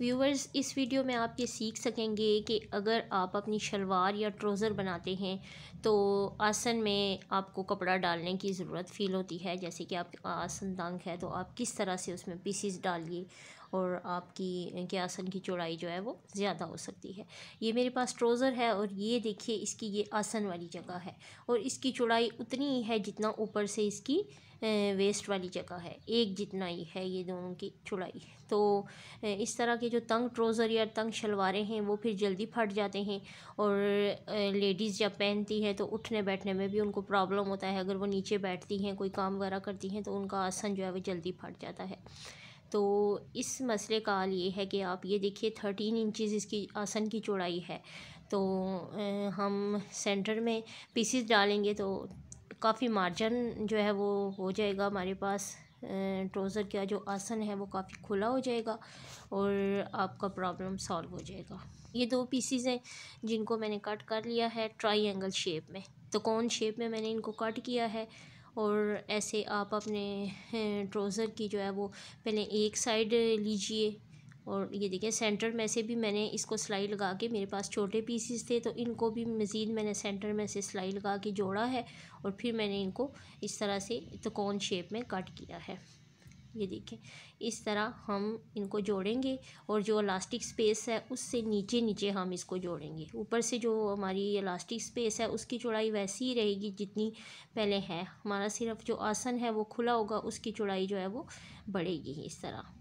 viewers इस video में आप ये सीख सकेंगे कि अगर आप अपनी शलवार या ट्रोज़र बनाते हैं तो आसन में आपको कपड़ा डालने की ज़रूरत फ़ील होती है जैसे कि आप आसन तंग है तो आप किस तरह से उसमें पीसीस डालिए और आपकी के आसन की चौड़ाई जो है वो ज़्यादा हो सकती है ये मेरे पास ट्रोज़र है और ये देखिए इसकी ये आसन वाली जगह है और इसकी चौड़ाई उतनी ही है जितना ऊपर से इसकी वेस्ट वाली जगह है एक जितना ही है ये दोनों की चुड़ाई तो इस तरह के जो तंग ट्रोज़र या तंग शलवारें हैं वो फिर जल्दी फट जाते हैं और लेडीज़ जब पहनती है तो उठने बैठने में भी उनको प्रॉब्लम होता है अगर वो नीचे बैठती हैं कोई काम वगैरह करती हैं तो उनका आसन जो है वो जल्दी फट जाता है तो इस मसले का हाल ये है कि आप ये देखिए थर्टीन इंचज़ इसकी आसन की चौड़ाई है तो हम सेंटर में पीसीस डालेंगे तो काफ़ी मार्जन जो है वो हो जाएगा हमारे पास ट्रोज़र का जो आसन है वो काफ़ी खुला हो जाएगा और आपका प्रॉब्लम सॉल्व हो जाएगा ये दो पीसीज हैं जिनको मैंने कट कर लिया है ट्राइंगल शेप में तो कौन शेप में मैंने इनको कट किया है और ऐसे आप अपने ट्रोज़र की जो है वो पहले एक साइड लीजिए और ये देखिए सेंटर में से भी मैंने इसको सिलाई लगा के मेरे पास छोटे पीसीस थे तो इनको भी मज़ीद मैंने सेंटर में से सिलाई लगा के जोड़ा है और फिर मैंने इनको इस तरह से तकोन शेप में कट किया है ये देखें इस तरह हम इनको जोड़ेंगे और जो इलास्टिक स्पेस है उससे नीचे नीचे हम इसको जोड़ेंगे ऊपर से जो हमारी इलास्टिक स्पेस है उसकी चौड़ाई वैसी ही रहेगी जितनी पहले है हमारा सिर्फ जो आसन है वो खुला होगा उसकी चौड़ाई जो है वो बढ़ेगी इस तरह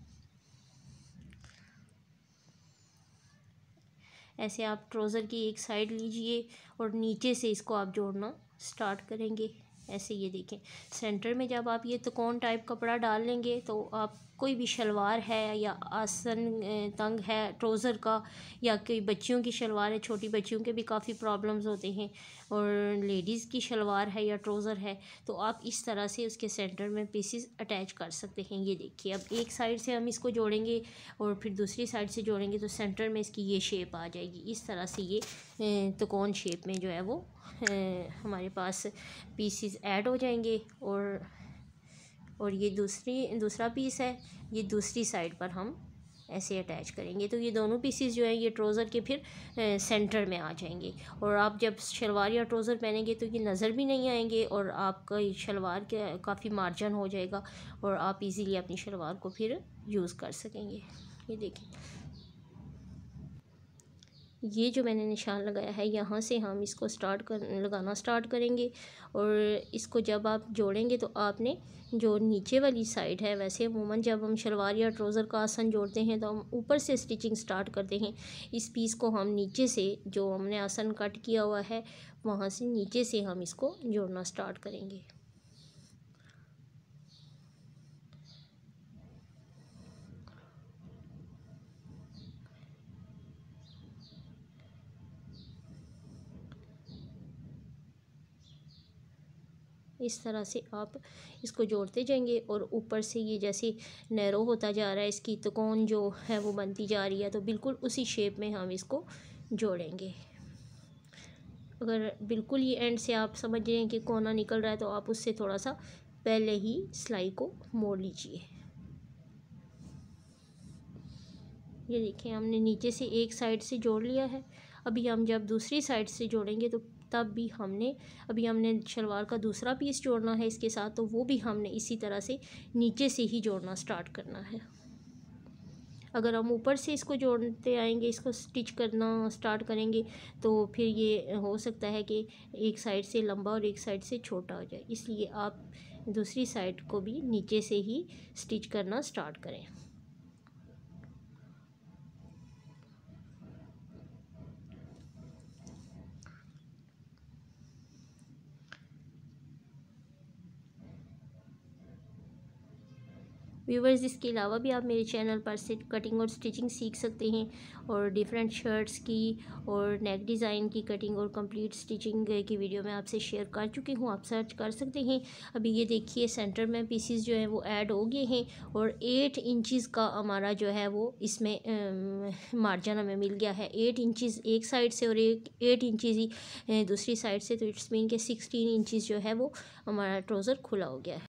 ऐसे आप ट्रोज़र की एक साइड लीजिए और नीचे से इसको आप जोड़ना स्टार्ट करेंगे ऐसे ये देखें सेंटर में जब आप ये तकोन तो टाइप कपड़ा डाल लेंगे तो आप कोई भी शलवार है या आसन तंग है ट्रोज़र का या कोई बच्चियों की शलवार है छोटी बच्चियों के भी काफ़ी प्रॉब्लम्स होते हैं और लेडीज़ की शलवार है या ट्रोज़र है तो आप इस तरह से उसके सेंटर में पीसीस अटैच कर सकते हैं ये देखिए अब एक साइड से हम इसको जोड़ेंगे और फिर दूसरी साइड से जोड़ेंगे तो सेंटर में इसकी ये शेप आ जाएगी इस तरह से ये तकोन शेप में जो है वो हमारे पास पीसीस ऐड हो जाएंगे और और ये दूसरी दूसरा पीस है ये दूसरी साइड पर हम ऐसे अटैच करेंगे तो ये दोनों पीसीज जो है ये ट्रोज़र के फिर सेंटर में आ जाएंगे और आप जब शलवार या ट्रोज़र पहनेंगे तो ये नज़र भी नहीं आएंगे और आपका शलवार के काफ़ी मार्जन हो जाएगा और आप इजीली अपनी शलवार को फिर यूज़ कर सकेंगे ये देखिए ये जो मैंने निशान लगाया है यहाँ से हम इसको स्टार्ट कर लगाना स्टार्ट करेंगे और इसको जब आप जोड़ेंगे तो आपने जो नीचे वाली साइड है वैसे अमूमन जब हम शलवार या ट्रोज़र का आसन जोड़ते हैं तो हम ऊपर से स्टिचिंग स्टार्ट करते हैं इस पीस को हम नीचे से जो हमने आसन कट किया हुआ है वहाँ से नीचे से हम इसको जोड़ना स्टार्ट करेंगे इस तरह से आप इसको जोड़ते जाएंगे और ऊपर से ये जैसे नैरो होता जा रहा है इसकी तकोन जो है वो बनती जा रही है तो बिल्कुल उसी शेप में हम इसको जोड़ेंगे अगर बिल्कुल ये एंड से आप समझ रहे हैं कि कोना निकल रहा है तो आप उससे थोड़ा सा पहले ही सिलाई को मोड़ लीजिए ये देखिए हमने नीचे से एक साइड से जोड़ लिया है अभी हम जब दूसरी साइड से जोड़ेंगे तो तब भी हमने अभी हमने शलवार का दूसरा पीस जोड़ना है इसके साथ तो वो भी हमने इसी तरह से नीचे से ही जोड़ना स्टार्ट करना है अगर हम ऊपर से इसको जोड़ते आएंगे इसको स्टिच करना स्टार्ट करेंगे तो फिर ये हो सकता है कि एक साइड से लंबा और एक साइड से छोटा हो जाए इसलिए आप दूसरी साइड को भी नीचे से ही स्टिच करना स्टार्ट करें व्यूवर्स इसके अलावा भी आप मेरे चैनल पर से कटिंग और स्टिचिंग सीख सकते हैं और डिफरेंट शर्ट्स की और नेक डिज़ाइन की कटिंग और कंप्लीट स्टिचिंग की वीडियो मैं आपसे शेयर कर चुकी हूँ आप सर्च कर सकते हैं अभी ये देखिए सेंटर में पीसीज जो हैं वो ऐड हो गए हैं और एट इंचज़ का हमारा जो है वो इसमें मार्जन हमें मिल गया है एट इंचज़ एक साइड से और एक एट इंचज़ ही दूसरी साइड से तो इट्स मीन के सिक्सटीन इंचज़ जो है वो हमारा ट्रोज़र खुला हो गया है